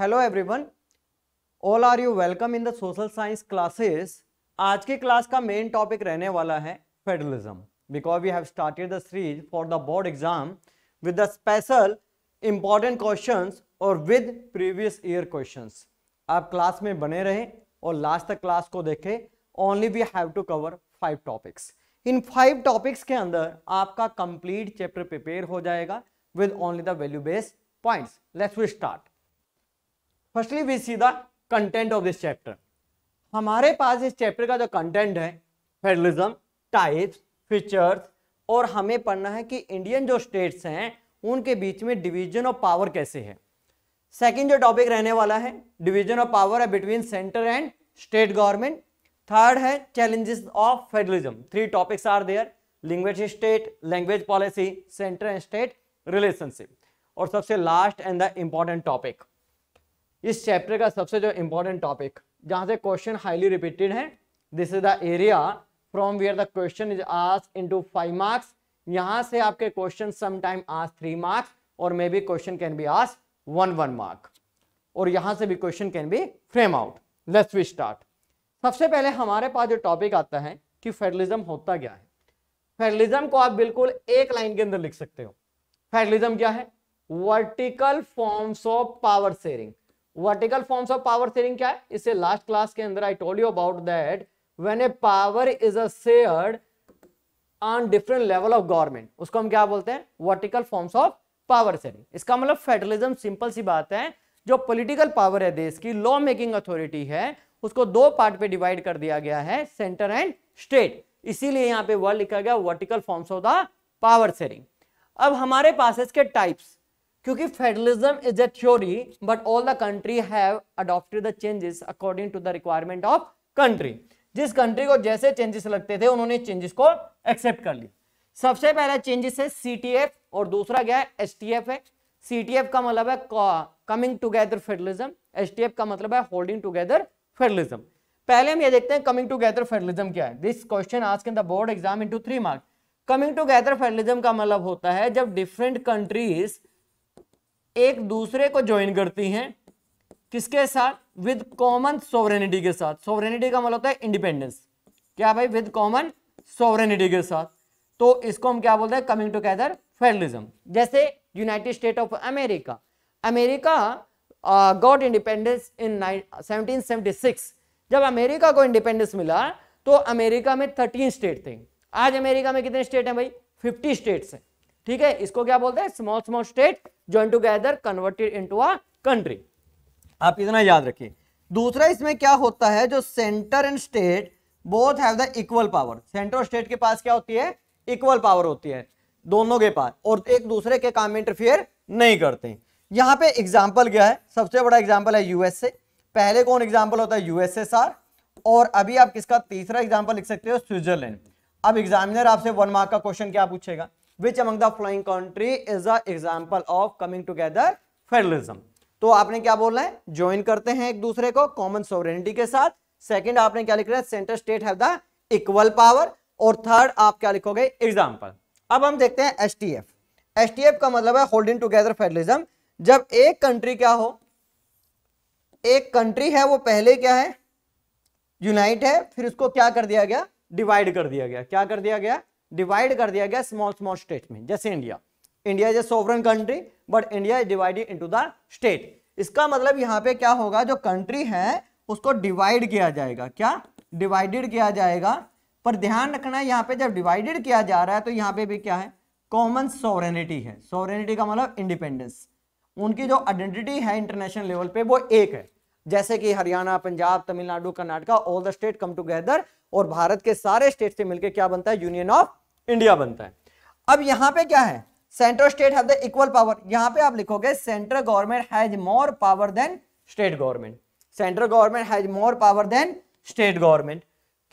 Hello everyone all are you welcome in the social science classes आज के class का main topic रहने वाला है federalism because we have started the series for the board exam with the special important questions और with previous year questions आप class में बने रहें और लास्ट तक क्लास को देखें only we have to cover five topics इन फाइव टॉपिक्स के अंदर आपका कंप्लीट चैप्टर प्रिपेयर हो जाएगा with only the value based points let's we start firstly we see the content of this chapter हमारे पास इस चैप्टर का जो कंटेंट है फेडरलिज्म टाइप्स फीचर्स और हमें पढ़ना है कि इंडियन जो स्टेट्स हैं उनके बीच में डिवीजन ऑफ पावर कैसे है सेकंड जो टॉपिक रहने वाला है डिवीजन ऑफ पावर है between centre and state government third है challenges of federalism three topics are there language state language policy centre and state relationship और सबसे last and the important topic इस chapter का सबसे जो इंपॉर्टेंट टॉपिक जहां से क्वेश्चन हाईली रिपीटेड है this is the area from where the question is आज टू फाइव मार्क्स यहां से आपके क्वेश्चन समटाइम आज थ्री मार्क्स और may be question can be as one one mark और यहां से भी question can be frame out let's we start सबसे पहले हमारे पास जो टॉपिक आता है कि फेडरलिज्म होता क्या है फेडरलिज्म को आप बिल्कुल एक लाइन के अंदर लिख सकते हो फेडरलिज्म क्या है vertical forms of power sharing vertical forms of power sharing क्या है इससे लास्ट क्लास के अंदर I told you about that when a power is a shared on different level of government उसको हम क्या बोलते हैं vertical forms of power sharing इसका मतलब फेडरलिज्म सिंपल सी बात है जो पॉलिटिकल पावर है देश की लॉ मेकिंग अथॉरिटी है उसको दो पार्ट पे डिवाइड कर दिया गया है सेंटर एंड स्टेट इसीलिए यहां पे वर्ड लिखा गया vertical forms of the power sharing अब हमारे पास इसके टाइप्स क्योंकि federalism is a theory but all the country have adopted the changes according to the requirement of country जिस कंट्री को जैसे चेंजेस लगते थे उन्होंने चेंजेस को एक्सेप्ट कर लिया सबसे पहला चेंजेस है सीटीएफ और दूसरा क्या है एसटीएफ है सीटीएफ का मतलब है कमिंग टुगेदर फेडरलिज्म एसटीएफ का मतलब है होल्डिंग टुगेदर फेडरलिज्म पहले हम ये देखते हैं कमिंग टुगेदर फेडरलिज्म क्या है दिस क्वेश्चन आज के board exam into three marks coming together federalism का मतलब होता है जब डिफरेंट कंट्रीज एक दूसरे को ज्वाइन करती हैं किसके साथ विद कॉमन सोवरेनिटी के साथ सोवरेनिटी का मतलब होता है इंडिपेंडेंस क्या भाई विद कॉमन सोवरेनिटी के साथ तो इसको हम क्या बोलते हैं कमिंग टुगेदर फेडरलिज्म जैसे United State of America America got independence in 1776 जब अमेरिका को इंडिपेंडेंस मिला तो अमेरिका में 13 स्टेट थे आज अमेरिका में कितने स्टेट हैं भाई 50 स्टेट्स हैं ठीक है इसको क्या बोलते हैं small small state join together converted into a country आप इतना याद रखिए दूसरा इसमें क्या होता है जो centre and state both have the equal power centre और स्टेट के पास क्या होती है इक्वल पावर होती है दोनों के पास और एक दूसरे के काम में इंटरफेयर नहीं करते यहां पे एग्जाम्पल क्या है सबसे बड़ा एग्जाम्पल है यूएसए पहले कौन एग्जाम्पल होता है यूएसएसआर और अभी आप किसका तीसरा एग्जाम्पल लिख सकते हो स्विट्जरलैंड अब एग्जामिनर आपसे वन मार्क का क्वेश्चन क्या पूछेगा which among the following country is a example of coming together federalism तो आपने क्या बोलना है ज्वाइन करते हैं एक दूसरे को कॉमन सोवरेनिटी के साथ सेकंड आपने क्या लिख रहा है centre state have the equal power और थर्ड आप क्या लिखोगे एग्जाम्पल अब हम देखते हैं S T F S T F का मतलब है होल्डिंग टूगेदर फेडरलिज्म जब एक कंट्री क्या हो एक कंट्री है वो पहले क्या है यूनाइट है फिर उसको क्या कर दिया गया डिवाइड कर दिया गया क्या कर दिया गया डिवाइड कर दिया गया स्मॉल स्मॉल स्टेट में जैसे India India is a sovereign country but India is divided into the state इसका मतलब यहां पे क्या होगा जो कंट्री है उसको डिवाइड किया जाएगा क्या डिवाइडेड किया जाएगा पर ध्यान रखना है यहाँ पे जब डिवाइडेड किया जा रहा है तो यहाँ पे भी क्या है कॉमन सोवरेनिटी है सोवरेनिटी का मतलब इंडिपेंडेंस उनकी जो आइडेंटिटी है इंटरनेशनल लेवल पे वो एक है जैसे कि Haryana Punjab Tamil Nadu Karnataka all the state come together और भारत के सारे स्टेट से मिलकर क्या बनता है यूनियन ऑफ इंडिया बनता है अब यहां पे क्या है सेंट्रल स्टेट है इक्वल पावर यहां पे आप लिखोगे central government has more power than state government central government has more power than state government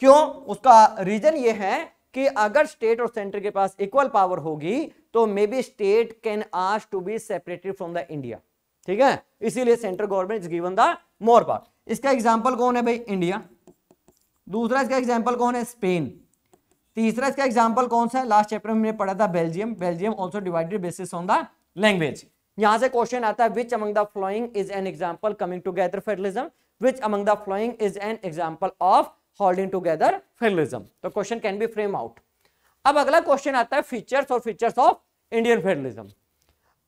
क्यों उसका रीजन ये है कि अगर स्टेट और सेंटर के पास इक्वल पावर होगी तो may be state can ask to be separated from the India ठीक है इसीलिए central government is given the more power इसका एग्जाम्पल कौन है भाई इंडिया दूसरा इसका एग्जाम्पल कौन है स्पेन तीसरा इसका एग्जाम्पल कौन सा है लास्ट चैप्टर में पढ़ा था Belgium Belgium also divided basis on the language यहां से क्वेश्चन आता है which among the following is an example coming together federalism which among the following is an example of holding together federalism तो question can be frame out अब अगला question आता है features और फीचर्स ऑफ इंडियन फेडरलिज्म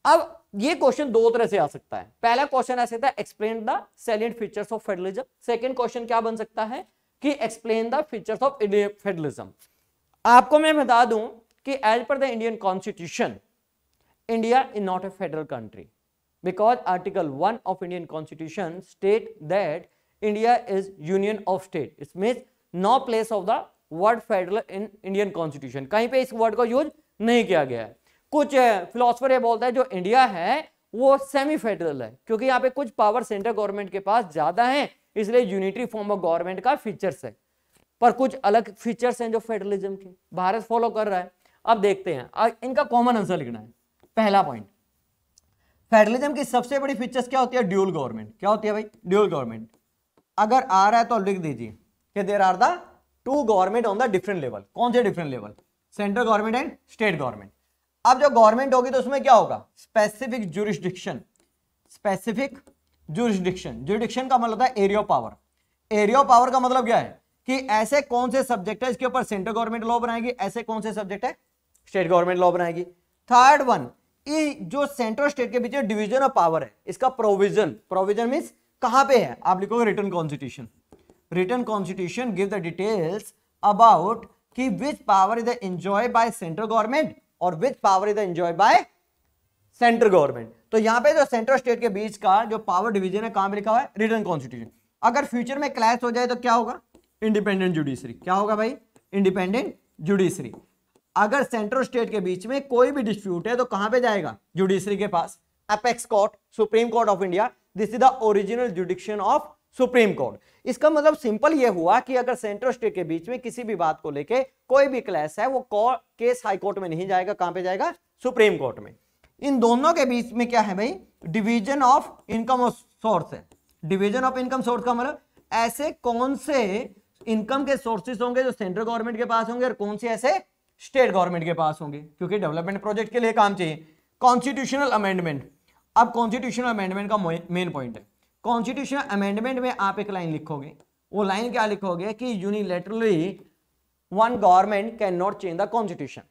अब ये question दो तरह से आ सकता है पहला क्वेश्चन आ सकता है explain the salient features of federalism second question क्या बन सकता है कि explain the features of federalism आपको मैं बता दूं कि as per the Indian constitution India is not a federal country because article one of Indian constitution state that India is union of state it mean no place of the word federal in Indian constitution कहीं पर इस word का use नहीं किया गया है कुछ philosopher ये बोलता है जो इंडिया है वो सेमी फेडरल है क्योंकि यहाँ पे कुछ पावर सेंट्रल गवर्नमेंट के पास ज्यादा है इसलिए यूनिटरी फॉर्म ऑफ गवर्नमेंट का फीचर्स है पर कुछ अलग फीचर्स हैं जो फेडरलिज्म के भारत फॉलो कर रहा है अब देखते हैं इनका कॉमन आंसर लिखना है पहला पॉइंट फेडरलिज्म की सबसे बड़ी फीचर्स क्या होती है ड्यूल गवर्नमेंट क्या होती है भाई ड्यूल गवर्नमेंट अगर आ रहा है तो लिख दीजिए कि there are the two government on the different level कौन से different level central government and state government अब जो गवर्नमेंट होगी तो उसमें क्या होगा specific jurisdiction specific jurisdiction jurisdiction का मतलब एरियो पावर एरियो पावर का मतलब क्या है कि ऐसे कौन से सब्जेक्ट है इसके ऊपर सेंट्रल गवर्नमेंट लॉ बनाएगी ऐसे कौन से सब्जेक्ट है स्टेट गवर्नमेंट लॉ बनाएगी थर्ड वन जो सेंट्रल स्टेट के बीच डिवीजन ऑफ पावर है इसका प्रोविजन प्रोविजन मीन कहां पे है आप लिखोगे written constitution written constitution give the details about कि which power is enjoy by central government और which power is enjoy by central government तो यहां पे जो सेंट्रल स्टेट के बीच का जो पावर डिवीजन है कहां लिखा हुआ है रिटर्न कॉन्स्टिट्यूशन अगर फ्यूचर में क्लैश हो जाए तो क्या होगा इंडिपेंडेंट जुडिशरी क्या होगा भाई इंडिपेंडेंट जुडिशरी अगर सेंट्रल स्टेट के बीच में कोई भी डिस्प्यूट है तो कहां पे जाएगा जुडिशरी के पास apex court supreme court of India this is the original jurisdiction of supreme court इसका मतलब सिंपल ये हुआ कि अगर सेंट्रल स्टेट के बीच में किसी भी बात को लेके कोई भी क्लैश है वो केस हाई कोर्ट में नहीं जाएगा कहां पे जाएगा सुप्रीम कोर्ट में इन दोनों के बीच में क्या है भाई डिवीजन ऑफ इनकम सोर्स है डिवीजन ऑफ इनकम सोर्स का मतलब ऐसे कौन से इनकम के सोर्सेज होंगे जो सेंट्रल गवर्नमेंट के पास होंगे और कौन से ऐसे स्टेट गवर्नमेंट के पास होंगे क्योंकि डेवलपमेंट प्रोजेक्ट के लिए काम चाहिए कॉन्स्टिट्यूशनल अमेंडमेंट अब कॉन्स्टिट्यूशनल अमेंडमेंट का मेन पॉइंट है कॉन्स्टिट्यूशन अमेंडमेंट में आप एक लाइन लिखोगे वो लाइन क्या लिखोगे कि unilaterally one government can not change the constitution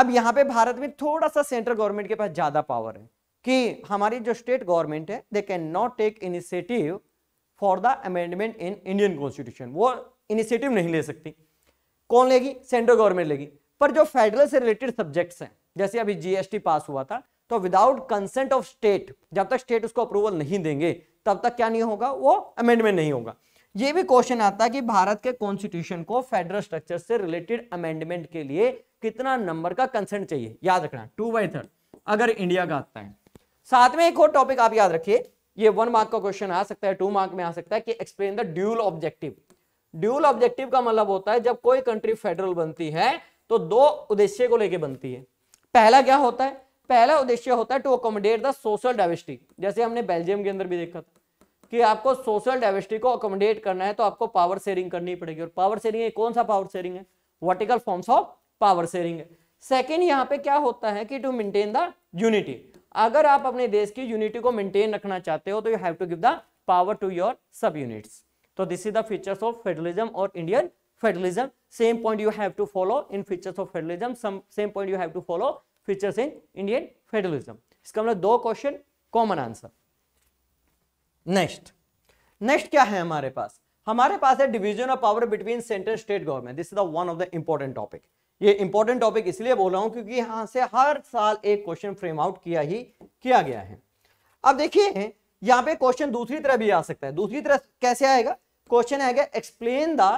अब यहां पे भारत में थोड़ा सा सेंट्रल गवर्नमेंट के पास ज्यादा पावर है कि हमारी जो स्टेट गवर्नमेंट है they can not take initiative for the amendment in Indian constitution वो इनिशिएटिव नहीं ले सकती कौन लेगी सेंट्रल गवर्नमेंट लेगी पर जो फेडरल से रिलेटेड सब्जेक्ट्स हैं जैसे अभी जीएसटी पास हुआ था तो विदाउट कंसेंट ऑफ स्टेट जब तक स्टेट उसको अप्रूवल नहीं देंगे तब तक क्या नहीं होगा वो अमेंडमेंट नहीं होगा ये भी क्वेश्चन आता है कि भारत के कॉन्स्टिट्यूशन को फेडरल स्ट्रक्चर से रिलेटेड अमेंडमेंट के लिए कितना नंबर का कंसेंट चाहिए याद रखना टू बाई थर्ड अगर इंडिया का आता है साथ में एक और टॉपिक आप याद रखिए ये वन मार्क का क्वेश्चन आ सकता है टू मार्क में आ सकता है कि explain the dual objective dual objective का मतलब होता है जब कोई कंट्री फेडरल बनती है तो दो उद्देश्य को लेकर बनती है पहला क्या होता है पहला उद्देश्य होता है to accommodate the social diversity जैसे हमने बेल्जियम के अंदर भी देखा था कि आपको सोशल डाइवर्सिटी को अकोमोडेट करना है तो आपको पावर शेयरिंग करनी पड़ेगी और पावर शेयरिंग है कौन सा पावर शेयरिंग है vertical forms of power sharing है सेकेंड यहाँ पे क्या होता है कि टू मेंटेन द यूनिटी अगर आप अपने देश की यूनिटी को मेंटेन रखना चाहते हो तो you have to give the power to your sub units तो this is the features of federalism और Indian federalism same point you have to follow in features of federalism same point you have to follow features in Indian federalism इसका मतलब दो question common answer next next क्या है हमारे पास हमारे पास है division of power between central state government this is the one of the important topic ये इंपॉर्टेंट टॉपिक इसलिए बोल रहा हूं क्योंकि यहां से हर साल एक क्वेश्चन फ्रेम आउट किया ही किया गया है अब देखिए यहां पे क्वेश्चन दूसरी तरह भी आ सकता है दूसरी तरह कैसे आएगा क्वेश्चन आएगा explain the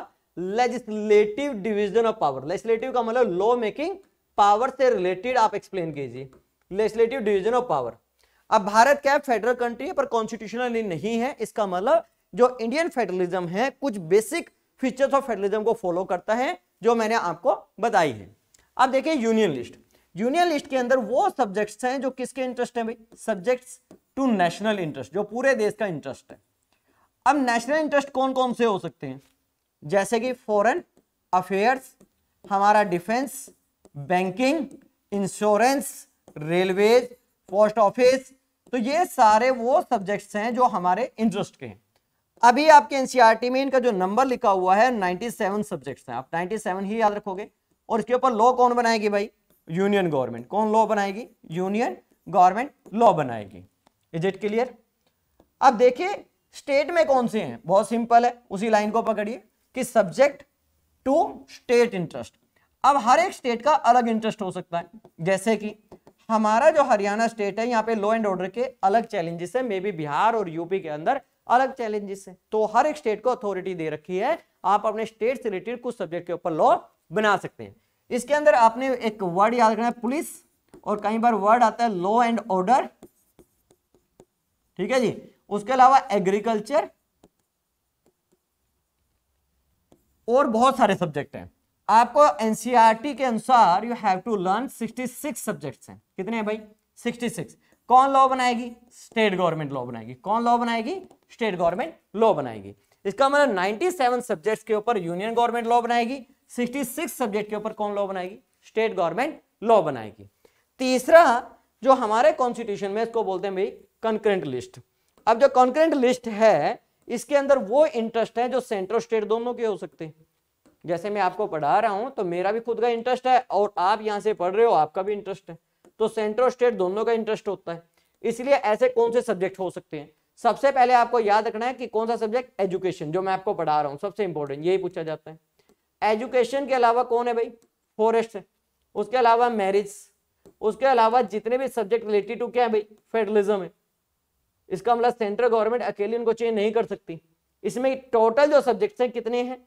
legislative division of power legislative का मतलब लॉ मेकिंग पावर से रिलेटेड आप एक्सप्लेन कीजिए लेजिस्लेटिव डिवीजन ऑफ पावर अब भारत क्या है फेडरल कंट्री है पर कॉन्स्टिट्यूशनल नहीं है इसका मतलब जो इंडियन फेडरलिज्म है कुछ बेसिक फीचर्स ऑफ फेडरलिज्म को फॉलो करता है जो मैंने आपको बताई है अब देखिए यूनियन लिस्ट यूनियन लिस्ट के अंदर वो सब्जेक्ट्स हैं जो किसके इंटरेस्ट है भाई सब्जेक्ट्स टू नेशनल इंटरेस्ट जो पूरे देश का इंटरेस्ट है अब नेशनल इंटरेस्ट कौन कौन से हो सकते हैं जैसे कि फॉरन अफेयर्स हमारा defence banking insurance railways post office तो ये सारे वो सब्जेक्ट्स हैं जो हमारे इंटरेस्ट के हैं अभी आपके एनसीईआरटी e में इनका जो नंबर लिखा हुआ है 97 सब्जेक्ट्स हैं आप 97 ही याद रखोगे और इसके ऊपर लॉ कौन बनाएगी भाई यूनियन गवर्नमेंट कौन लॉ बनाएगी यूनियन गवर्नमेंट लॉ बनाएगी इज इट क्लियर अब देखिए स्टेट में कौन से हैं बहुत सिंपल है उसी लाइन को पकड़िए कि सब्जेक्ट टू स्टेट इंटरेस्ट अब हर एक स्टेट का अलग इंटरेस्ट हो सकता है जैसे कि हमारा जो हरियाणा स्टेट है यहाँ पे लॉ एंड ऑर्डर के अलग चैलेंजेस है मे बी बिहार और यूपी के अंदर अलग चैलेंजेस है तो हर एक स्टेट को अथॉरिटी दे रखी है आप अपने स्टेट से रिलेटेड कुछ सब्जेक्ट के ऊपर लॉ बना सकते हैं इसके अंदर आपने एक वर्ड याद रखना है पुलिस और कई बार वर्ड आता है लॉ एंड ऑर्डर ठीक है जी उसके अलावा एग्रीकल्चर और बहुत सारे सब्जेक्ट हैं आपको एनसीईआरटी e के अनुसार you have to learn 66 subjects हैं कितने हैं भाई 66 कौन लॉ बनाएगी स्टेट गवर्नमेंट लॉ बनाएगी कौन लॉ बनाएगी स्टेट गवर्नमेंट लॉ बनाएगी इसका मतलब 97 सब्जेक्ट्स के ऊपर यूनियन गवर्नमेंट लॉ बनाएगी 66 सब्जेक्ट के ऊपर कौन लॉ बनाएगी स्टेट गवर्नमेंट लॉ बनाएगी तीसरा जो हमारे कॉन्स्टिट्यूशन में इसको बोलते हैं भाई कंक्रेंट लिस्ट अब जो कॉन्क्रेंट लिस्ट है इसके अंदर वो इंटरेस्ट है जो सेंट्रल स्टेट दोनों के हो सकते हैं जैसे मैं आपको पढ़ा रहा हूँ तो मेरा भी खुद का इंटरेस्ट है और आप यहाँ से पढ़ रहे हो आपका भी इंटरेस्ट है तो सेंट्रल स्टेट दोनों का इंटरेस्ट होता है इसलिए ऐसे कौन से सब्जेक्ट हो सकते हैं सबसे पहले आपको याद रखना है कि कौन सा सब्जेक्ट एजुकेशन जो मैं आपको पढ़ा रहा हूँ सबसे इंपॉर्टेंट यही पूछा जाता है एजुकेशन के अलावा कौन है भाई फॉरेस्ट उसके अलावा मैरिज उसके अलावा जितने भी सब्जेक्ट रिलेटेड टू क्या है भाई फेडरलिज्म है इसका मतलब सेंट्रल गवर्नमेंट अकेले इनको चेंज नहीं कर सकती इसमें टोटल जो सब्जेक्ट्स हैं कितने हैं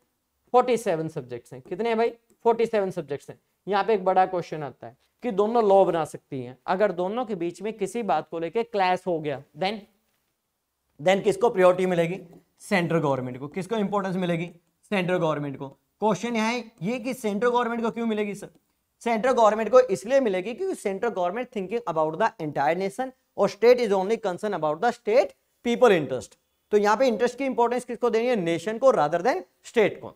47 सब्जेक्ट्स हैं कितने हैं भाई 47 सब्जेक्ट्स हैं यहाँ पे एक बड़ा क्वेश्चन आता है कि दोनों लॉ बना सकती हैं अगर दोनों के बीच में किसी बात को लेके क्लैस हो गया देन देन किसको प्रियोरिटी मिलेगी सेंट्रल गवर्नमेंट को किसको इंपोर्टेंस मिलेगी सेंट्रल गवर्नमेंट को क्वेश्चन यहाँ ये कि सेंट्रल गवर्नमेंट को क्यों मिलेगी सर सेंट्रल गवर्नमेंट को इसलिए मिलेगी क्योंकि central government thinking about the entire nation और state is only concern about the state people interest तो यहाँ पे इंटरेस्ट की इंपॉर्टेंस किसको देनी है नेशन को रादर देन स्टेट को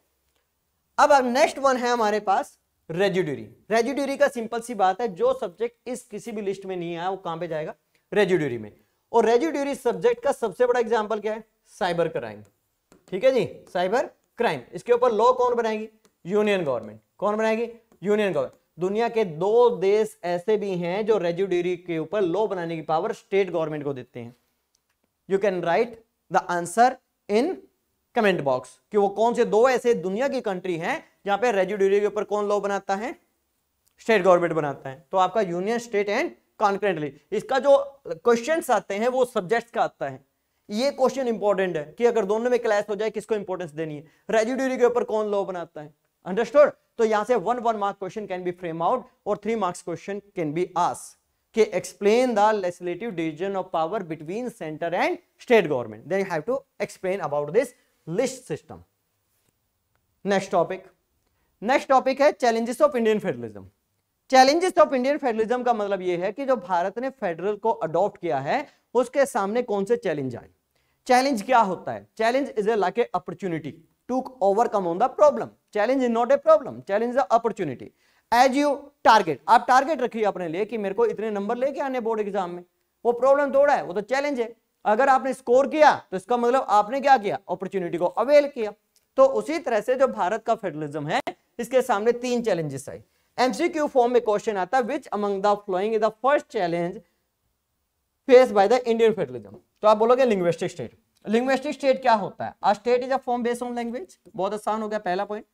अब अब नेक्स्ट वन है हमारे पास रेजिड्यूरी रेजिड्यूरी का सिंपल सी बात है जो सब्जेक्ट इस किसी भी लिस्ट में नहीं आया वो कहां पे जाएगा रेजिड्यूरी में और रेजिड्यूरी सब्जेक्ट का सबसे बड़ा एग्जाम्पल क्या है साइबर क्राइम ठीक है जी साइबर क्राइम इसके ऊपर लॉ कौन बनाएगी यूनियन गवर्नमेंट कौन बनाएगी यूनियन गवर्नमेंट दुनिया के दो देश ऐसे भी हैं जो रेजिड्यूरी के ऊपर लॉ बनाने की पावर स्टेट गवर्नमेंट को देते हैं you can write the answer in comment box कि वो कौन से दो ऐसे दुनिया की कंट्री हैं जहां पे रेजिड्यूरी के ऊपर कौन लॉ बनाता है स्टेट गवर्नमेंट बनाता है तो आपका यूनियन स्टेट एंड कॉन्क्रेंटली इसका जो क्वेश्चन आते हैं वो सब्जेक्ट का आता है ये क्वेश्चन इंपॉर्टेंट है कि अगर दोनों में क्लैश हो जाए किसको इंपॉर्टेंस देनी है रेजिड्यूरी के ऊपर कौन लॉ बनाता है अंडरस्टोड तो यहां से one one mark question can be frame out और three marks question can be आस के explain the legislative division of power between centre and state government then have to explain about this list system next topic next topic है challenges of Indian federalism challenges of Indian federalism का मतलब यह है कि जो भारत ने federal को adopt किया है उसके सामने कौन से चैलेंज आए चैलेंज क्या होता है challenge is a like a opportunity to overcome on the problem challenge is not a problem challenge is opportunity as you target आप टारगेट रखिए अपने लिए कि मेरे को इतने नंबर लेके आने बोर्ड एग्जाम में वो प्रॉब्लम थोड़ा है वो तो चैलेंज है अगर आपने स्कोर किया तो इसका मतलब आपने क्या किया अपॉर्चुनिटी को अवेल किया तो उसी तरह से जो भारत का फेडरलिज्म है इसके सामने तीन चैलेंजेस आए एमसीक्यू फॉर्म में क्वेश्चन आता है which among the following is the first challenge face by the Indian federalism तो आप बोलोगे लिंग्विस्टिक स्टेट लिंग्विस्टिक स्टेट क्या होता है a state is a form based on language बहुत आसान हो गया पहला पॉइंट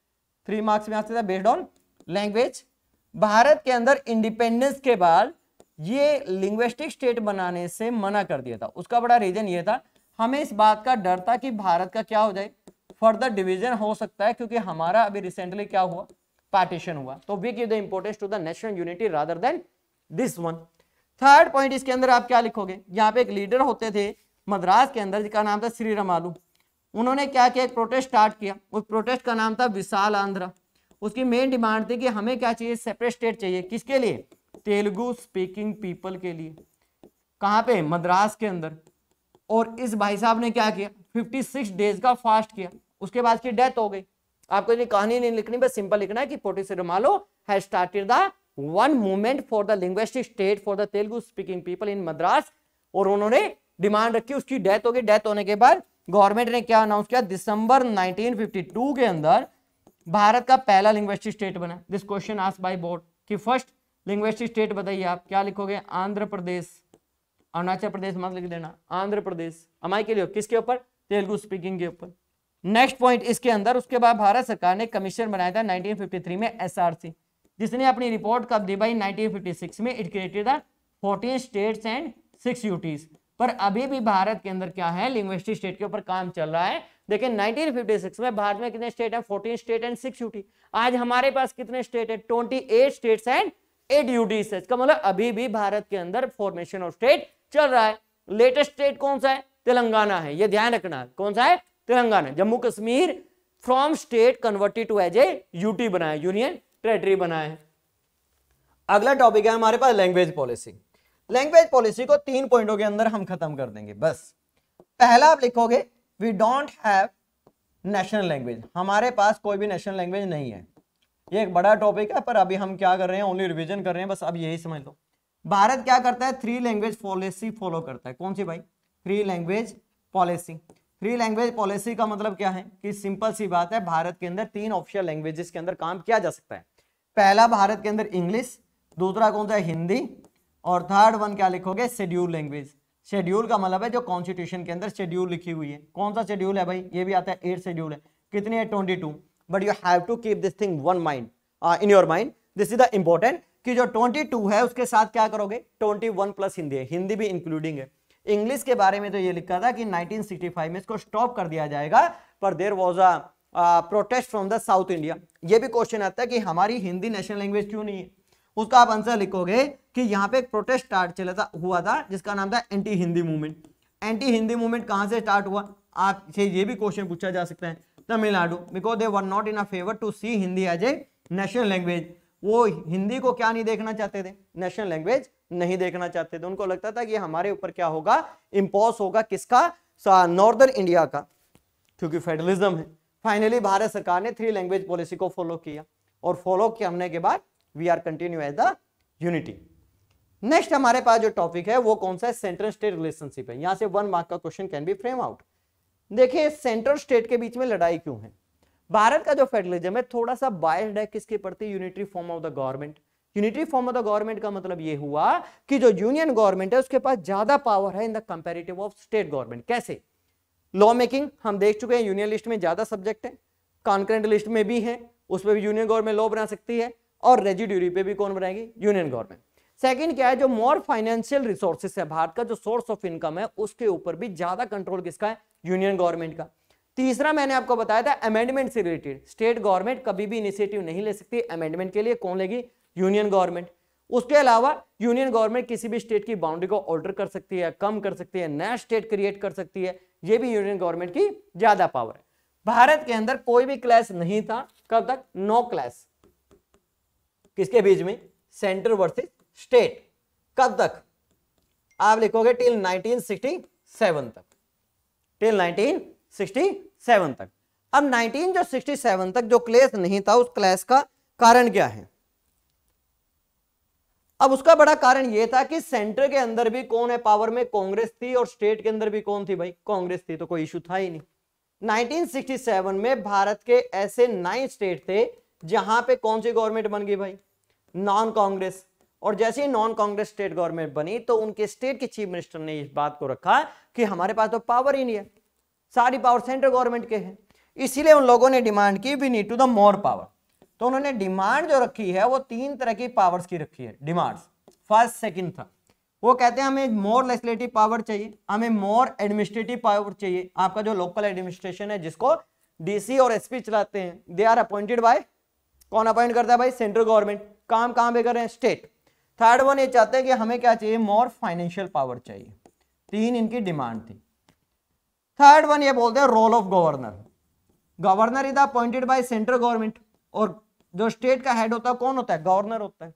थ्री मार्क्स में आते थे बेस्ड ऑन लैंग्वेज भारत के अंदर इंडिपेंडेंस के बाद ये लिंग्विस्टिक स्टेट बनाने से मना कर दिया था उसका बड़ा रीजन ये था हमें इस बात का डर था कि भारत का क्या हो जाए फर्दर डिवीजन हो सकता है क्योंकि हमारा अभी रिसेंटली क्या हुआ पार्टीशन हुआ तो we give the importance to the national unity rather than this one third point इसके अंदर आप क्या लिखोगे यहाँ पे एक लीडर होते थे मद्रास के अंदर जिसका नाम था श्री रमालू उन्होंने क्या किया एक प्रोटेस्ट स्टार्ट किया उस प्रोटेस्ट का नाम था विशाल आंध्रा उसकी मेन डिमांड थी कि हमें क्या चाहिए सेपरेट स्टेट चाहिए किसके लिए तेलुगु स्पीकिंग पीपल के लिए कहाँ पे मद्रास के अंदर और इस भाई साहब ने क्या किया 56 डेज का फास्ट किया उसके बाद की डेथ हो गई आपको ये कहानी नहीं लिखनी बस सिंपल लिखना है कि Potti Sriramulu has started the one movement for the linguistic state for the Telugu speaking people in Madras और उन्होंने डिमांड रखी उसकी डेथ हो गई डेथ होने के बाद गवर्नमेंट ने क्या अनाउंस किया दिसंबर 1952 के अंदर भारत का पहला लिंग्वेस्टिक स्टेट बना this question ask by board कि फर्स्ट लिंग्वेस्टिक स्टेट बताइए आप क्या लिखोगे आंध्र प्रदेश अरुणाचल प्रदेश मत लिख देना आंध्र प्रदेश हमारे के लिए किसके ऊपर तेलुगु स्पीकिंग के ऊपर नेक्स्ट पॉइंट इसके अंदर उसके बाद भारत सरकार ने कमीशन बनाया था 1953 में एसआरसी जिसने अपनी रिपोर्ट कब दी भाई 1956 में it created the 14 states and six UTs पर अभी भी भारत के अंदर क्या है लिंग्विस्टिक स्टेट के ऊपर काम चल रहा है देखिए 1956 में भारत में कितने स्टेट है 14 स्टेट एंड सिक्स यूटी आज हमारे पास कितने स्टेट है 28 स्टेट्स एंड से इसका मतलब अभी भी भारत के अंदर फॉर्मेशन ऑफ स्टेट चल रहा है लेटेस्ट स्टेट कौन सा है तेलंगाना है ये ध्यान रखना कौन सा है Telangana Jammu Kashmir from state converted to as a UT बनाया यूनियन टेरेटरी बनाया है अगला टॉपिक है हमारे पास लैंग्वेज पॉलिसी लैंग्वेज पॉलिसी को तीन पॉइंटों के अंदर हम खत्म कर देंगे बस पहला आप लिखोगे we don't have national language हमारे पास कोई भी नेशनल लैंग्वेज नहीं है ये एक बड़ा टॉपिक है पर अभी हम क्या कर रहे हैं ओनली रिविजन कर रहे हैं बस अब यही समझ लो भारत क्या करता है थ्री लैंग्वेज पॉलिसी फॉलो करता है कौन सी भाई three language policy three language policy का मतलब क्या है कि सिंपल सी बात है भारत के अंदर तीन ऑफिशियल लैंग्वेजेस के अंदर काम किया जा सकता है पहला भारत के अंदर इंग्लिश दूसरा कौन सा है हिंदी और थर्ड वन क्या लिखोगे शेड्यूल लैंग्वेज शेड्यूल का मतलब है जो कॉन्स्टिट्यूशन के अंदर शेड्यूल लिखी हुई है कौन सा शेड्यूल है भाई ये भी आता है एट शेड्यूल है कितनी है twenty two but you have to keep this thing one mind in your mind this is the important कि जो 22 है उसके साथ क्या करोगे 21 प्लस हिंदी है हिंदी भी इंक्लूडिंग है इंग्लिश के बारे में तो ये लिखा था कि 1965 में इसको स्टॉप कर दिया जाएगा पर there was a protest from the south India ये भी क्वेश्चन आता है कि हमारी हिंदी नेशनल लैंग्वेज क्यों नहीं है उसका आप आंसर लिखोगे कि यहाँ पे एक प्रोटेस्ट स्टार्ट चला था हुआ था जिसका नाम था anti Hindi movement anti Hindi movement कहाँ से स्टार्ट हुआ आपसे ये भी क्वेश्चन पूछा जा सकता है Tamil Nadu because they were not in a favour to see Hindi as a national language वो हिंदी को क्या नहीं देखना चाहते थे नेशनल लैंग्वेज नहीं देखना चाहते थे उनको लगता था कि हमारे ऊपर क्या होगा इम्पोज होगा किसका नॉर्दर्न इंडिया का क्योंकि फेडरलिज्म है फाइनली भारत सरकार ने थ्री लैंग्वेज पॉलिसी को फॉलो किया और फॉलो करने के बाद we are continue as the unity next हमारे पास जो टॉपिक है वो कौन सा है सेंट्रल स्टेट रिलेशनशिप है यहां से वन मार्क का question can be frame out देखिए सेंट्रल स्टेट के बीच में लड़ाई क्यों है भारत का जो फेडरलिज्म है थोड़ा सा बायस्ड है किसके प्रति unitary form of the government unitary form of the government का मतलब ये हुआ कि जो यूनियन गवर्नमेंट है उसके पास ज्यादा पावर है in the comparative of state government कैसे लॉ मेकिंग हम देख चुके हैं यूनियन लिस्ट में ज्यादा सब्जेक्ट है कॉन्क्रेंट लिस्ट में भी है उसमें भी यूनियन गवर्नमेंट लॉ बना सकती है और रेजिड्यूरी पे भी कौन बनाएगी यूनियन गवर्नमेंट सेकंड क्या है जो मोर फाइनेंशियल रिसोर्सेस है भारत का जो सोर्स ऑफ इनकम है उसके ऊपर भी ज्यादा कंट्रोल किसका है यूनियन गवर्नमेंट का तीसरा मैंने आपको बताया था अमेंडमेंट से रिलेटेड स्टेट गवर्नमेंट कभी भी इनिशिएटिव नहीं ले सकती अमेंडमेंट के लिए कौन लेगी यूनियन गवर्नमेंट उसके अलावा यूनियन गवर्नमेंट किसी भी स्टेट की बाउंड्री को ऑल्टर कर सकती है कम कर सकती है नया स्टेट क्रिएट कर सकती है यह भी यूनियन गवर्नमेंट की ज्यादा पावर है भारत के अंदर कोई भी क्लैश नहीं था कब तक नो क्लैश किसके बीच में सेंटर वर्सेज स्टेट कब तक आप लिखोगे टिल 1967 तक टिल 1967 तक अब 1967 जो 67 तक जो क्लेश नहीं था उस क्लेश का कारण क्या है अब उसका बड़ा कारण यह था कि सेंटर के अंदर भी कौन है पावर में कांग्रेस थी और स्टेट के अंदर भी कौन थी भाई कांग्रेस थी तो कोई इशू था ही नहीं 1967 में भारत के ऐसे नाइन स्टेट थे जहां पे कौन सी गवर्नमेंट बन गई भाई नॉन कांग्रेस और जैसे ही नॉन कांग्रेस स्टेट गवर्नमेंट बनी तो उनके स्टेट के चीफ मिनिस्टर ने इस बात को रखा कि हमारे पास तो पावर ही नहीं है सारी पावर सेंट्रल गवर्नमेंट के हैं इसीलिए उन लोगों ने डिमांड की we need to the more power तो उन्होंने डिमांड जो रखी है वो तीन तरह की पावर्स की रखी है डिमांड फर्स्ट सेकेंड था वो कहते हैं हमें मोर लेजिस्लेटिव पावर चाहिए हमें मोर एडमिनिस्ट्रेटिव पावर चाहिए आपका जो लोकल एडमिनिस्ट्रेशन है जिसको डीसी और एसपी चलाते हैं दे आर अपॉइंटेड बाय कौन अपॉइंट करता है भाई सेंट्रल गवर्नमेंट काम कहां पे कर रहे हैं स्टेट थर्ड वन ये चाहते हैं कि हमें क्या चाहिए मोर फाइनेंशियल पावर चाहिए तीन इनकी डिमांड थी थर्ड वन ये बोलते हैं role of governor governor is appointed by central government और जो स्टेट का हेड होता है कौन होता है गवर्नर होता है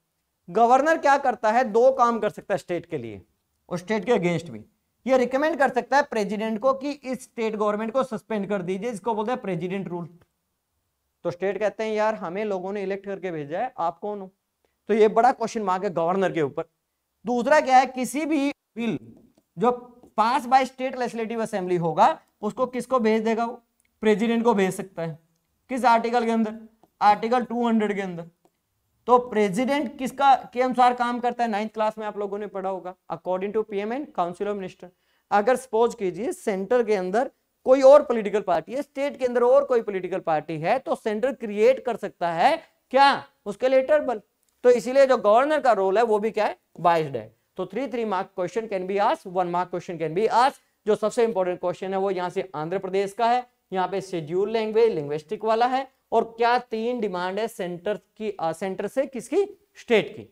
गवर्नर क्या करता है दो काम कर सकता है स्टेट के लिए और स्टेट के अगेंस्ट भी ये रिकमेंड कर सकता है प्रेजिडेंट को कि इस स्टेट गवर्नमेंट को सस्पेंड कर दीजिए इसको बोलते हैं प्रेजिडेंट रूल तो स्टेट कहते हैं यार हमें लोगों ने इलेक्ट करके भेजा है आप कौन हो तो ये बड़ा क्वेश्चन मार्ग है गवर्नर के ऊपर दूसरा क्या है किसी भी बिल जो pass by state legislative assembly होगा उसको किसको भेज देगा वो प्रेसिडेंट को भेज सकता है किस आर्टिकल के अंदर आर्टिकल 200 के अंदर तो प्रेसिडेंट किसका के अनुसार काम करता है नाइन्थ क्लास में आप लोगों ने पढ़ा होगा according to PM and council of minister अगर सपोज कीजिए सेंटर के अंदर कोई और पॉलिटिकल पार्टी है स्टेट के अंदर और कोई पॉलिटिकल पार्टी है तो सेंटर क्रिएट कर सकता है क्या उसके लेटर बल तो इसीलिए जो गवर्नर का रोल है वो भी क्या है बाइस्ड है तो three three mark question can be as one mark question can be as जो सबसे इंपॉर्टेंट क्वेश्चन है वो यहाँ से आंध्र प्रदेश का है यहाँ पे शेड्यूल लैंग्वेज लिंग्वेस्टिक वाला है और क्या तीन डिमांड है सेंटर की आ, सेंटर से किसकी स्टेट की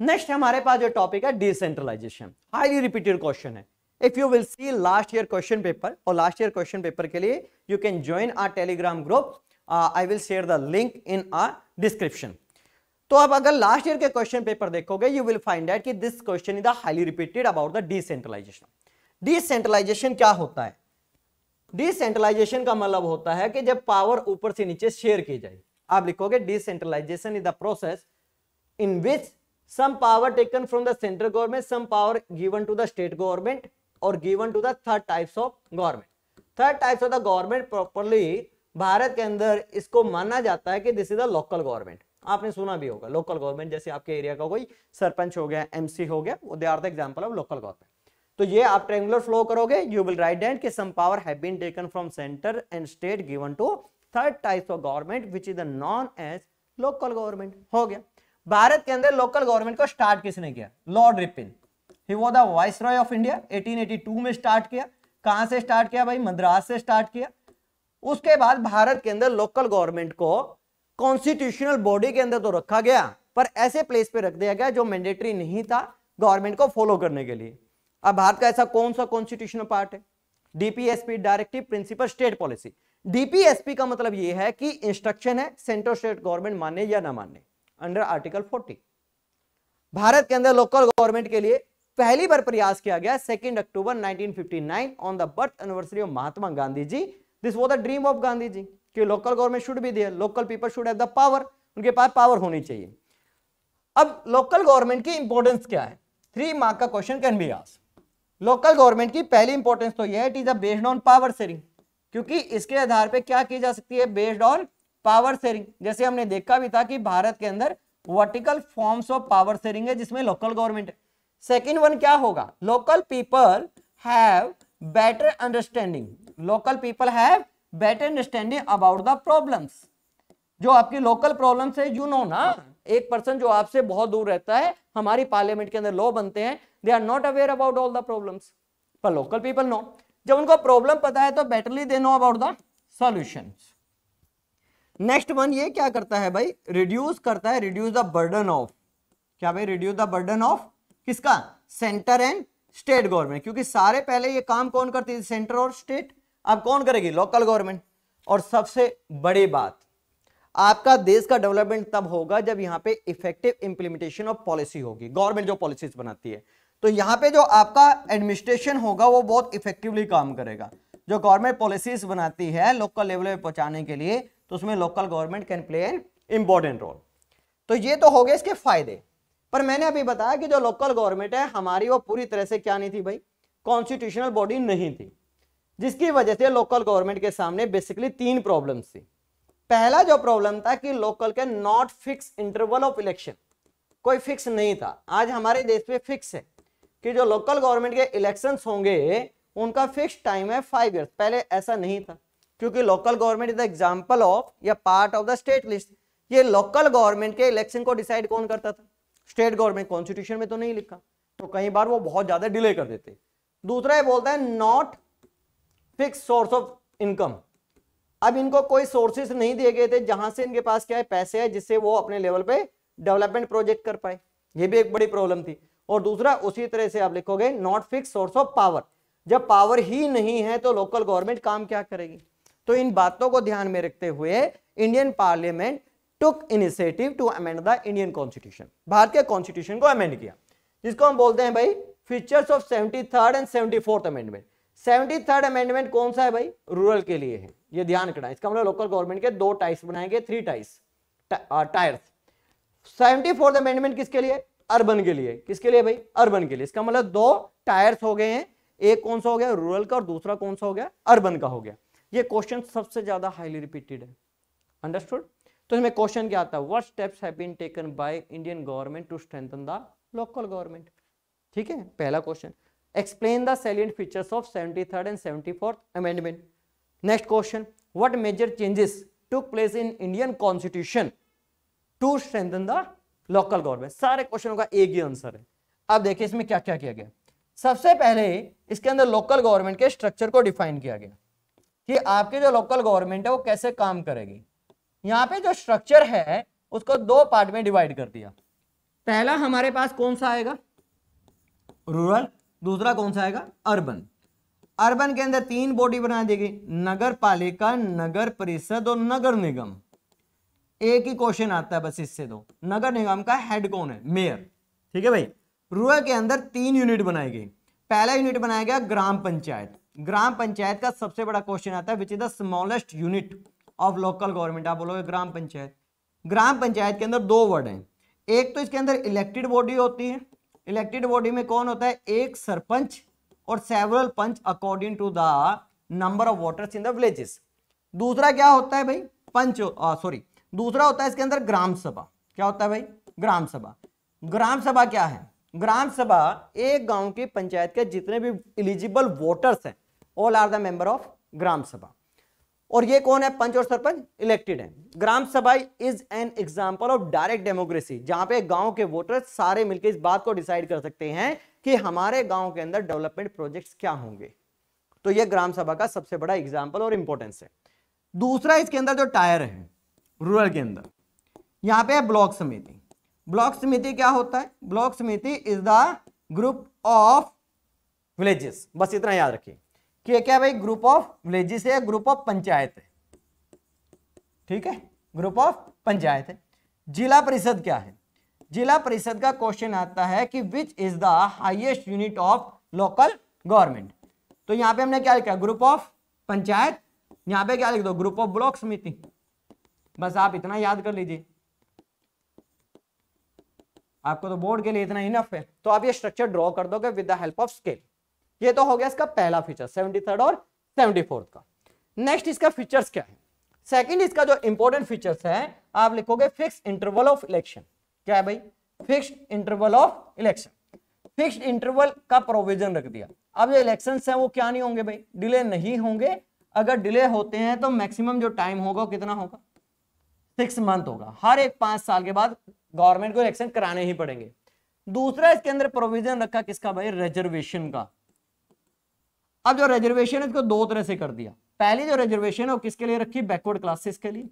नेक्स्ट हमारे पास जो टॉपिक है डिसेंट्रलाइजेशन हाईली रिपीटेड क्वेश्चन है if you will see last year question paper और लास्ट ईयर क्वेश्चन पेपर के लिए you can join our Telegram group I will share the link in a description तो अब अगर last year के question paper देखोगे you will find out कि this question is the highly repeated about the decentralisation decentralisation क्या होता है decentralisation का मतलब होता है कि जब पावर ऊपर से नीचे शेयर की जाए आप लिखोगे decentralisation is the process in which some power taken from the central government some power given to the state government और given to the third types of government third types of the government properly Bharat के अंदर इसको माना जाता है कि this is a local government आपने सुना भी होगा लोकल गवर्नमेंट जैसे आपके एरिया का कोई सरपंच हो गया एमसी हो गया वो they are the example of local government तो ये आप ट्रेंगुलर फ्लो करोगे यू विल राइट डेंट कि some power have been taken from centre and state given to third type of government which is the non as local government हो गया भारत के अंदर local government को स्टार्ट किसने किया Lord Ripon ही वो the viceroy of India 1882 में स्टार्ट किया कहां से स्टार्ट किया भाई मद्रास से स्टार्ट किया उसके बाद भारत के अंदर लोकल गवर्नमेंट को कॉन्स्टिट्यूशनल बॉडी के अंदर तो रखा गया पर ऐसे प्लेस पे रख दिया गया जो मैंडेटरी नहीं था गवर्नमेंट को फॉलो करने के लिए अब भारत का ऐसा कौन सा कॉन्स्टिट्यूशनल पार्ट है DPSP directive principle state policy DPSP का मतलब यह है कि इंस्ट्रक्शन है सेंट्रल स्टेट गवर्नमेंट माने या ना माने अंडर आर्टिकल 40 भारत के अंदर लोकल गवर्नमेंट के लिए पहली बार प्रयास किया गया second October nine on the birth anniversary of Mahatma Gandhi ji this was the dream of Gandhi ji कि लोकल गवर्नमेंट शुड भी there local people should have the power उनके पास पावर होनी चाहिए अब लोकल गवर्नमेंट की इंपॉर्टेंस क्या है थ्री मार्क का question can be as local government की पहली इंपॉर्टेंस तो यह है it is based on power sharing क्योंकि इसके आधार पे क्या की जा सकती है बेस्ड ऑन पावर शेयरिंग जैसे हमने देखा भी था कि भारत के अंदर vertical forms of power sharing है जिसमें लोकल गवर्नमेंट है सेकेंड वन क्या होगा local people have better understanding local people have better understanding about the problems जो आपकी लोकल प्रॉब्लम है यू नो ना एक पर्सन जो आपसे बहुत दूर रहता है हमारी पार्लियामेंट के अंदर लॉ बनते हैं they are not aware about all the problems पर लोकल पीपल नो जब उनको प्रॉब्लम पता है तो betterly they know about the solution next one ये क्या करता है भाई रिड्यूस करता है रिड्यूस द बर्डन ऑफ क्या भाई रिड्यूस द बर्डन ऑफ किसका सेंटर एंड स्टेट गवर्नमेंट क्योंकि सारे पहले ये काम कौन करती थी सेंटर और स्टेट अब कौन करेगी लोकल गवर्नमेंट और सबसे बड़ी बात आपका देश का डेवलपमेंट तब होगा जब यहां पे इफेक्टिव इंप्लीमेंटेशन ऑफ पॉलिसी होगी गवर्नमेंट जो पॉलिसीज बनाती है तो यहां पे जो आपका एडमिनिस्ट्रेशन होगा वो बहुत इफेक्टिवली काम करेगा जो गवर्नमेंट पॉलिसीज बनाती है लोकल लेवल पे पहुंचाने के लिए तो उसमें local government can play an important role तो ये तो हो गए इसके फायदे पर मैंने अभी बताया कि जो लोकल गवर्नमेंट है हमारी वो पूरी तरह से क्या नहीं थी भाई कॉन्स्टिट्यूशनल बॉडी नहीं थी जिसकी वजह से लोकल गवर्नमेंट के सामने बेसिकली तीन प्रॉब्लम थी पहला जो प्रॉब्लम था कि लोकल के not fix interval of election कोई फिक्स नहीं था आज हमारे देश में फिक्स है कि जो लोकल गवर्नमेंट के इलेक्शन होंगे उनका फिक्स टाइम है फाइव ईयर्स पहले ऐसा नहीं था क्योंकि local government is the example of या part of the state list ये लोकल गवर्नमेंट के इलेक्शन को डिसाइड कौन करता था स्टेट गवर्नमेंट कॉन्स्टिट्यूशन में तो नहीं लिखा तो कई बार वो बहुत ज्यादा डिले कर देते दूसरा ये बोलता है not fix source of income अब इनको कोई सोर्सेस नहीं दिए गए थे जहां से इनके पास क्या है पैसे है जिससे वो अपने लेवल पे डेवलपमेंट प्रोजेक्ट कर पाए ये भी एक बड़ी प्रॉब्लम थी और दूसरा उसी तरह से आप लिखोगे not fix source of power जब पावर ही नहीं है तो लोकल गवर्नमेंट काम क्या करेगी तो इन बातों को ध्यान में रखते हुए Indian parliament took initiative to amend the Indian constitution Bharat के कॉन्स्टिट्यूशन को अमेंड किया जिसको हम बोलते हैं भाई features of seventy third and seventy fourth amendment seventy third amendment कौन सा है भाई रूरल के लिए है ये ध्यान रखना इसका मतलब लोकल गवर्नमेंट के दो टाइप्स बनाएंगे three types tiers seventy fourth amendment किसके लिए अर्बन के लिए किसके लिए भाई अर्बन के लिए इसका मतलब दो टायर्स हो गए हैं एक कौन सा हो गया रूरल का और दूसरा कौन सा हो गया अर्बन का हो गया ये क्वेश्चन सबसे ज्यादा हाईली रिपीटेड है अंडरस्टूड तो इसमें क्वेश्चन क्या आता है what steps have been taken by Indian government to strengthen the local government ठीक है पहला question explain the salient features of seventy third and seventy fourth amendment next question what major changes to place in Indian constitution to strengthen the local government सारे क्वेश्चनों का एक ही answer है अब देखिए इसमें क्या क्या किया गया सबसे पहले इसके अंदर लोकल गवर्नमेंट के स्ट्रक्चर को डिफाइन किया गया कि आपके जो लोकल गवर्नमेंट है वो कैसे काम करेगी यहाँ पे जो स्ट्रक्चर है उसको दो पार्ट में डिवाइड कर दिया पहला हमारे पास कौन सा आएगा रूरल दूसरा कौन सा आएगा अर्बन अर्बन के अंदर तीन बॉडी बना दी गई नगर पालिका नगर परिषद और नगर निगम एक ही क्वेश्चन आता है बस इससे दो तो। नगर निगम का हेड कौन है मेयर ठीक है भाई रूरल के अंदर तीन यूनिट बनाई गई पहला यूनिट बनाया गया ग्राम पंचायत ग्राम पंचायत का सबसे बड़ा क्वेश्चन आता है which is the smallest unit of local government आप बोलोगे ग्राम पंचायत ग्राम पंचायत के अंदर दो वर्ड हैं एक तो इसके अंदर इलेक्टेड बॉडी होती है इलेक्टेड बॉडी में कौन होता है एक सरपंच और several panch according to the number of voters in the villages दूसरा क्या होता है भाई पंच सॉरी दूसरा होता है इसके अंदर ग्राम सभा क्या होता है भाई ग्राम सभा ग्राम सभा क्या है ग्राम सभा एक गांव की पंचायत के जितने भी इलिजिबल वोटर्स हैं all are the member of gram sabha और ये कौन है पंच और सरपंच इलेक्टेड है gram sabha is an example of direct democracy जहां पे गांव के वोटर सारे मिलकर इस बात को डिसाइड कर सकते हैं कि हमारे गांव के अंदर डेवलपमेंट प्रोजेक्ट्स क्या होंगे तो ये ग्राम सभा का सबसे बड़ा एग्जाम्पल और इंपॉर्टेंस है दूसरा इसके अंदर जो टायर है रूरल के अंदर यहाँ पे है ब्लॉक समिति ब्लॉक समिति क्या होता है block samiti is the group of villages बस इतना याद रखिए कि ये क्या भाई ग्रुप ऑफ विलेजेस है ग्रुप ऑफ पंचायत है ठीक है ग्रुप ऑफ पंचायत है जिला परिषद क्या है जिला परिषद का क्वेश्चन आता है कि which is the highest unit of local government तो यहां पे हमने क्या लिखा ग्रुप ऑफ पंचायत यहां पे क्या लिख दो ग्रुप ऑफ ब्लॉक समिति बस आप इतना याद कर लीजिए आपको तो बोर्ड के लिए इतना इनफ है तो आप ये स्ट्रक्चर ड्रॉ कर दोगे with the help of scale ये तो हो गया इसका पहला फीचर सेवेंटी थर्ड और सेवेंटी फोर्थ का नेक्स्ट इसका फीचर्स क्या है सेकंड इसका जो इंपॉर्टेंट फीचर्स है आप लिखोगे फिक्स इंटरवल ऑफ इलेक्शन क्या है भाई fix interval of election fix interval का प्रोविजन रख दिया अब जो इलेक्शन है वो क्या नहीं होंगे भाई डिले नहीं होंगे अगर डिले होते हैं तो मैक्सिमम जो टाइम होगा वो कितना होगा सिक्स मंथ होगा हर एक पांच साल के बाद गवर्नमेंट को इलेक्शन कराने ही पड़ेंगे दूसरा इसके अंदर प्रोविजन रखा किसका भाई रिजर्वेशन का अब जो रिजर्वेशन है इसको दो तरह से कर दिया पहली जो रिजर्वेशन है वो किसके लिए रखी बैकवर्ड क्लासेस के लिए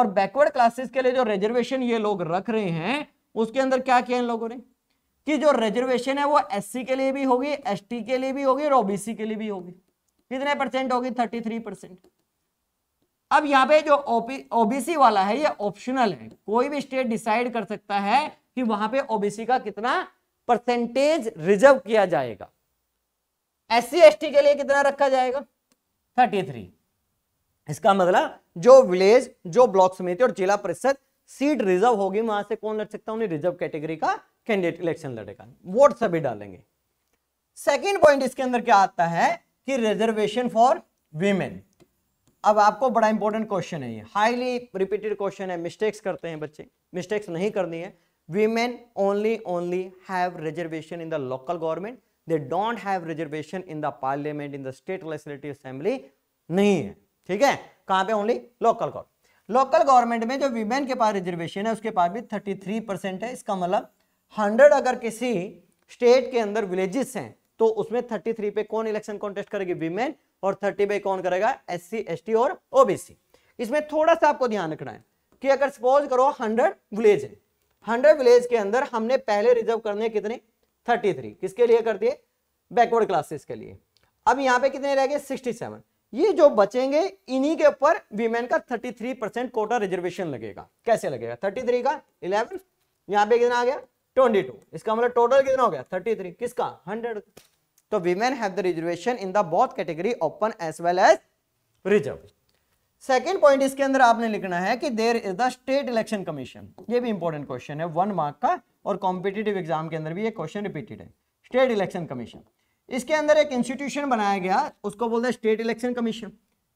और बैकवर्ड क्लासेस के लिए जो रिजर्वेशन ये लोग रख रहे हैं उसके अंदर क्या किया इन लोगों ने कि जो रिजर्वेशन है वो एससी के लिए भी होगी एसटी के लिए भी होगी और ओबीसी के लिए भी होगी कितने परसेंट होगी थर्टी थ्री परसेंट अब यहाँ पे जो ओबीसी वाला है ये ऑप्शनल है कोई भी स्टेट डिसाइड कर सकता है कि वहां पे ओबीसी का कितना परसेंटेज रिजर्व किया जाएगा एस सी के लिए कितना रखा जाएगा थर्टी थ्री इसका मतलब जो विलेज जो ब्लॉक समिति और जिला परिषद सीट रिजर्व होगी वहां से कौन लड़ सकता हूं रिजर्व कैटेगरी का कैंडिडेट इलेक्शन लड़ेगा वोट सभी डालेंगे सेकेंड पॉइंट इसके अंदर क्या आता है कि रिजर्वेशन फॉर वीमेन अब आपको बड़ा इंपॉर्टेंट क्वेश्चन है ये हाईली रिपीटेड क्वेश्चन है मिस्टेक्स करते हैं बच्चे मिस्टेक्स नहीं करनी है women only only have reservation in the local government they don't have reservation in the parliament in the state legislative assembly नहीं है ठीक है कहां पे only local government local government में जो वीमेन के पास रिजर्वेशन है उसके पास भी थर्टी थ्री परसेंट है इसका मतलब हंड्रेड अगर किसी स्टेट के अंदर विलेजेस हैं तो उसमें थर्टी थ्री पे कौन इलेक्शन कॉन्टेस्ट करेगी वीमेन और थर्टी पे कौन करेगा एस सी और ओबीसी इसमें थोड़ा सा आपको ध्यान रखना है कि अगर सपोज करो हंड्रेड विलेज है हंड्रेड विलेज के अंदर हमने पहले रिजर्व करने कितने थर्टी थ्री किसके लिए कर दिए बैकवर्ड क्लासेस के लिए अब यहाँ पे कितने रह गए सिक्सटी सेवन ये जो बचेंगे इन्हीं के ऊपर वीमेन का 33 परसेंट कोटा रिजर्वेशन लगेगा कैसे लगेगा 33 का 11 यहाँ पे कितना आ गया 22 इसका मतलब टोटल कितना हो गया 33 किसका 100 तो women have the reservation in the both category open as well as reserve second point इसके अंदर आपने लिखना है कि there is the state election commission ये भी इंपॉर्टेंट क्वेश्चन है वन मार्क का और कॉम्पिटेटिव एग्जाम के अंदर भी ये क्वेश्चन रिपीटेड है स्टेट इलेक्शन कमीशन इसके अंदर एक इंस्टीट्यूशन बनाया गया उसको बोलते हैं स्टेट इलेक्शन कमीशन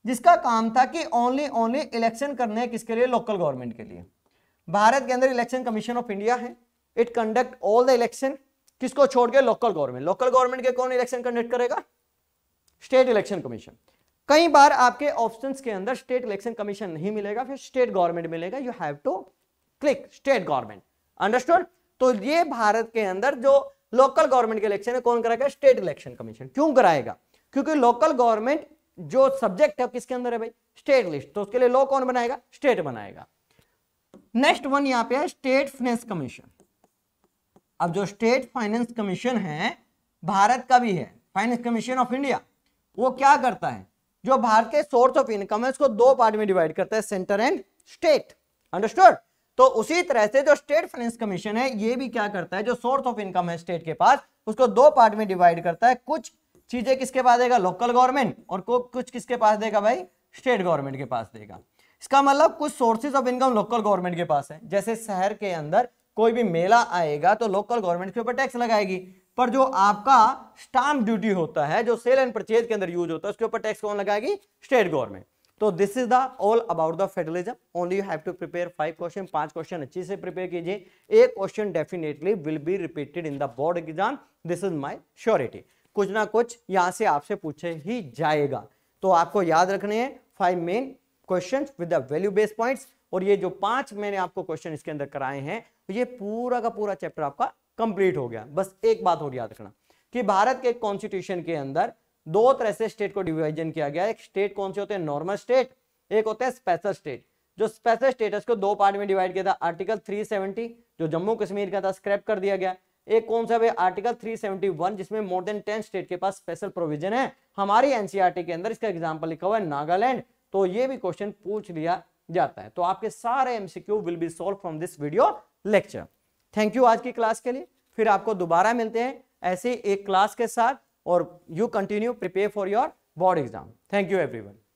जिसका काम था कि ओनली ओनली इलेक्शन करने किसके लिए लोकल गवर्नमेंट के लिए भारत के अंदर इलेक्शन कमीशन ऑफ इंडिया है it conduct all the election किसको छोड़ के लोकल गवर्नमेंट लोकल गवर्नमेंट के कौन इलेक्शन कंडक्ट करेगा स्टेट इलेक्शन कमीशन कई बार आपके ऑप्शन के अंदर स्टेट इलेक्शन कमीशन नहीं मिलेगा फिर स्टेट गवर्नमेंट मिलेगा you have to click state government understood तो ये भारत के अंदर जो लोकल गवर्नमेंट के इलेक्शन है कौन कराएगा स्टेट इलेक्शन कमीशन क्यों कराएगा क्योंकि लोकल गवर्नमेंट जो सब्जेक्ट है किसके अंदर है भाई स्टेट लिस्ट तो उसके लिए लॉ कौन बनाएगा स्टेट बनाएगा नेक्स्ट वन यहां पे है स्टेट फाइनेंस कमीशन अब जो स्टेट फाइनेंस कमीशन है भारत का भी है फाइनेंस कमीशन ऑफ इंडिया वो क्या करता है जो भारत के सोर्स ऑफ इनकम है उसको दो पार्ट में डिवाइड करता है सेंटर एंड स्टेट अंडरस्टूड तो उसी तरह से जो स्टेट फाइनेंस कमीशन है ये भी क्या करता है जो सोर्स ऑफ इनकम है स्टेट के पास उसको दो पार्ट में डिवाइड करता है कुछ चीजें किसके पास देगा लोकल गवर्नमेंट और कुछ किसके पास देगा भाई स्टेट गवर्नमेंट के पास देगा इसका मतलब कुछ sources of income local government के पास है जैसे शहर के अंदर कोई भी मेला आएगा तो लोकल गवर्नमेंट के ऊपर टैक्स लगाएगी पर जो आपका स्टाम्प ड्यूटी होता है जो सेल एंड परचेज के अंदर यूज होता है उसके ऊपर टैक्स कौन लगाएगी स्टेट गवर्नमेंट तो this is the all about the federalism only you have to prepare five question पांच क्वेश्चन अच्छे से प्रिपेयर कीजिए एक question definitely will be repeated in the board exam this is my surety कुछ ना कुछ यहां से आपसे पूछे ही जाएगा तो आपको याद रखने हैं five main question with the value based points और ये जो पांच मैंने आपको क्वेश्चन इसके अंदर कराए हैं ये पूरा का पूरा चैप्टर आपका कंप्लीट हो गया बस एक बात और याद रखना कि भारत के कॉन्स्टिट्यूशन के अंदर दो तरह से स्टेट को डिवीजन किया गया एक स्टेट कौन से होते हैं नॉर्मल स्टेट एक होते हैं स्पेशल स्टेट जो स्पेशल स्टेट है उसको दो पार्ट में डिवाइड किया था आर्टिकल 370 जो जम्मू कश्मीर का था स्क्रैप कर दिया गया एक कौन सा भाई आर्टिकल 371 जिसमें मोर देन टेन स्टेट के पास स्पेशल प्रोविजन है हमारी एनसीआरटी e के अंदर इसका एग्जाम्पल लिखा हुआ है नागालैंड तो ये भी क्वेश्चन पूछ लिया जाता है तो आपके सारे MCQ will be solve from this video lecture thank you आज की क्लास के लिए फिर आपको दोबारा मिलते हैं ऐसे एक क्लास के साथ or you continue prepare for your board exam. Thank you everyone.